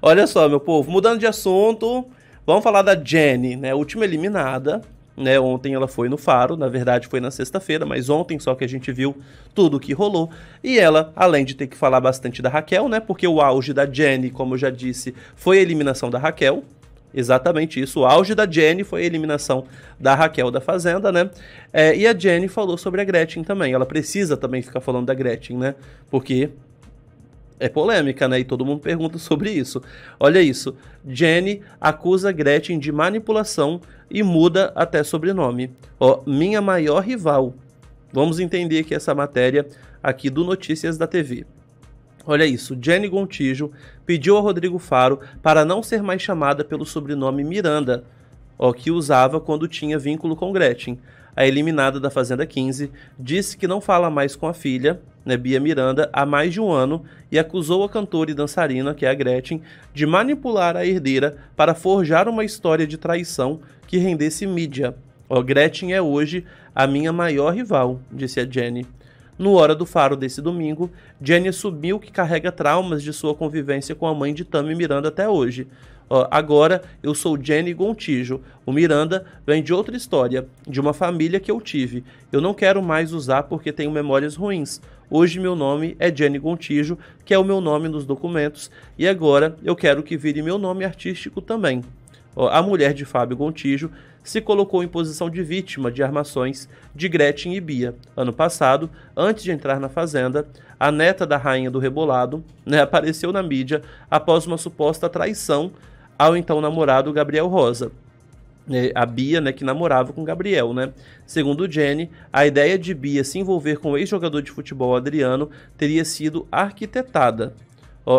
Olha só, meu povo, mudando de assunto, vamos falar da Jenny, né? Última eliminada. Né, ontem ela foi no Faro, na verdade foi na sexta-feira, mas ontem só que a gente viu tudo o que rolou. E ela, além de ter que falar bastante da Raquel, né? Porque o auge da Jenny, como eu já disse, foi a eliminação da Raquel. Exatamente isso. O auge da Jenny foi a eliminação da Raquel da Fazenda, né? É, e a Jenny falou sobre a Gretchen também. Ela precisa também ficar falando da Gretchen, né? Porque é polêmica, né? E todo mundo pergunta sobre isso. Olha isso. Jenny acusa Gretchen de manipulação e muda até sobrenome. Ó, minha maior rival. Vamos entender aqui essa matéria aqui do Notícias da TV. Olha isso, Jenny Gontijo pediu a Rodrigo Faro para não ser mais chamada pelo sobrenome Miranda, ó, que usava quando tinha vínculo com Gretchen. A eliminada da Fazenda 15 disse que não fala mais com a filha, né, Bia Miranda, há mais de um ano e acusou a cantora e dançarina, que é a Gretchen, de manipular a herdeira para forjar uma história de traição que rendesse mídia. Ó, Gretchen é hoje a minha maior rival, disse a Jenny. No Hora do Faro desse domingo, Jenny assumiu que carrega traumas de sua convivência com a mãe de Tami Miranda até hoje agora eu sou Jenny Gontijo. O Miranda vem de outra história, de uma família que eu tive. Eu não quero mais usar porque tenho memórias ruins. Hoje meu nome é Jenny Gontijo, que é o meu nome nos documentos, e agora eu quero que vire meu nome artístico também. a mulher de Fábio Gontijo se colocou em posição de vítima de armações de Gretchen e Bia. Ano passado, antes de entrar na fazenda, a neta da rainha do rebolado né, apareceu na mídia após uma suposta traição ao então namorado Gabriel Rosa. É, a Bia, né, que namorava com Gabriel, né? Segundo Jenny, a ideia de Bia se envolver com o ex-jogador de futebol Adriano teria sido arquitetada.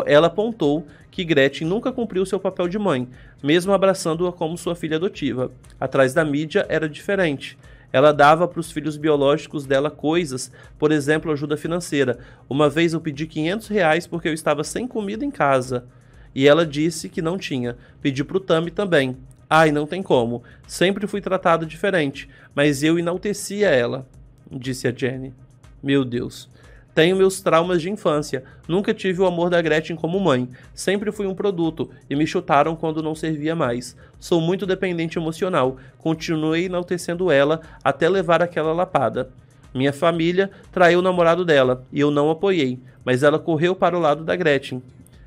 Ela apontou que Gretchen nunca cumpriu seu papel de mãe, mesmo abraçando-a como sua filha adotiva. Atrás da mídia era diferente. Ela dava para os filhos biológicos dela coisas, por exemplo, ajuda financeira. Uma vez eu pedi 500 reais porque eu estava sem comida em casa. E ela disse que não tinha. Pedi pro Tami também. Ai, não tem como. Sempre fui tratado diferente, mas eu enaltecia ela, disse a Jenny. Meu Deus. Tenho meus traumas de infância. Nunca tive o amor da Gretchen como mãe. Sempre fui um produto e me chutaram quando não servia mais. Sou muito dependente emocional. Continuei enaltecendo ela até levar aquela lapada. Minha família traiu o namorado dela e eu não apoiei, mas ela correu para o lado da Gretchen.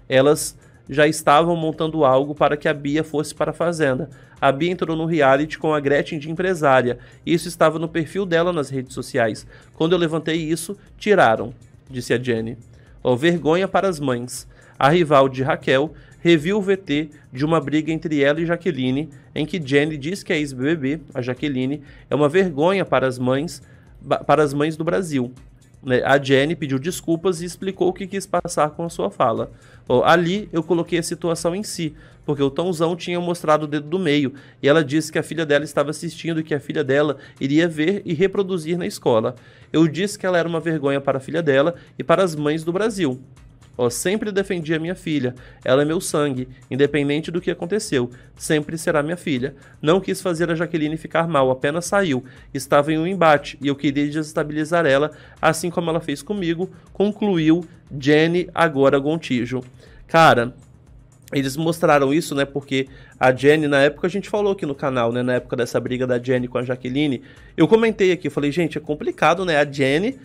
Elas já estavam montando algo para que a Bia fosse para a fazenda. A Bia entrou no reality com a Gretchen de empresária. Isso estava no perfil dela nas redes sociais. Quando eu levantei isso, tiraram, disse a Jenny. Oh, vergonha para as mães. A rival de Raquel reviu o VT de uma briga entre ela e Jaqueline, em que Jenny diz que a ex-BBB, a Jaqueline, é uma vergonha para as mães, para as mães do Brasil. Né, a Jenny pediu desculpas e explicou o que quis passar com a sua fala. Bom, ali eu coloquei a situação em si, porque o Tãozão tinha mostrado o dedo do meio e ela disse que a filha dela estava assistindo e que a filha dela iria ver e reproduzir na escola. Eu disse que ela era uma vergonha para a filha dela e para as mães do Brasil. Ó, sempre defendi a minha filha. Ela é meu sangue, independente do que aconteceu. Sempre será minha filha. Não quis fazer a Jaqueline ficar mal, apenas saiu. Estava em um embate e eu queria desestabilizar ela, assim como ela fez comigo, concluiu Jenny agora Gontijo. Cara, eles mostraram isso, né? Porque a Jenny, na época, a gente falou aqui no canal, né? Na época dessa briga da Jenny com a Jaqueline, eu comentei aqui, eu falei, gente, é complicado, né? A Jenny,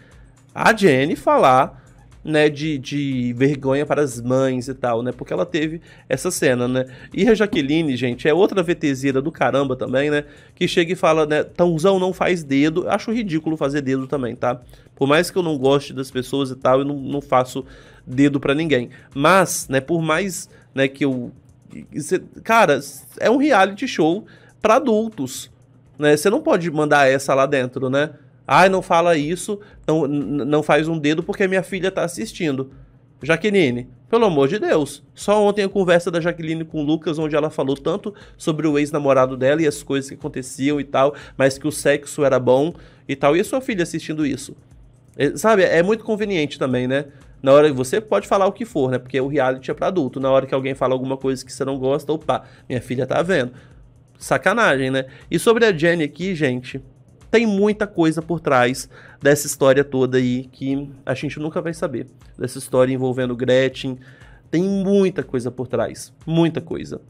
a Jenny falar né, de, de vergonha para as mães e tal, né? Porque ela teve essa cena, né? E a Jaqueline, gente, é outra VTZera do caramba também, né? Que chega e fala, né, Tãozão não faz dedo. acho ridículo fazer dedo também, tá? Por mais que eu não goste das pessoas e tal, eu não, não faço dedo para ninguém. Mas, né, por mais, né, que eu... É, cara, é um reality show para adultos, né? Você não pode mandar essa lá dentro, né? Ai, ah, não fala isso, não, não faz um dedo porque minha filha tá assistindo. Jaqueline, pelo amor de Deus. Só ontem a conversa da Jaqueline com o Lucas, onde ela falou tanto sobre o ex-namorado dela e as coisas que aconteciam e tal, mas que o sexo era bom e tal. E a sua filha assistindo isso? É, sabe, é muito conveniente também, né? Na hora que você pode falar o que for, né? Porque o reality é para adulto. Na hora que alguém fala alguma coisa que você não gosta, opa, minha filha tá vendo. Sacanagem, né? E sobre a Jenny aqui, gente, tem muita coisa por trás dessa história toda aí que a gente nunca vai saber. Dessa história envolvendo Gretchen, tem muita coisa por trás, muita coisa.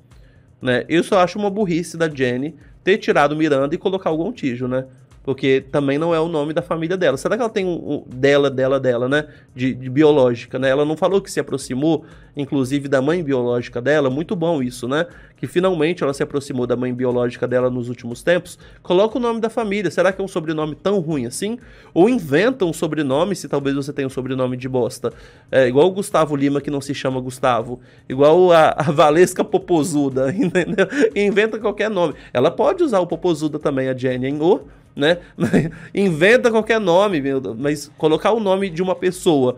Né? Eu só acho uma burrice da Jenny ter tirado Miranda e colocar o Gontijo, né? Porque também não é o nome da família dela. Será que ela tem um, um dela, dela, dela, né? De, de, biológica, né? Ela não falou que se aproximou, inclusive, da mãe biológica dela. Muito bom isso, né? Que finalmente ela se aproximou da mãe biológica dela nos últimos tempos. Coloca o nome da família. Será que é um sobrenome tão ruim assim? Ou inventa um sobrenome, se talvez você tenha um sobrenome de bosta. É, igual o Gustavo Lima, que não se chama Gustavo. Igual a, a Valesca Popozuda, entendeu? Inventa qualquer nome. Ela pode usar o Popozuda também, a Jenny, hein? Ou né? Inventa qualquer nome, mas colocar o nome de uma pessoa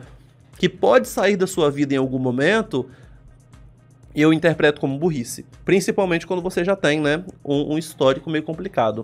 que pode sair da sua vida em algum momento, eu interpreto como burrice. Principalmente quando você já tem, né, um, um histórico meio complicado.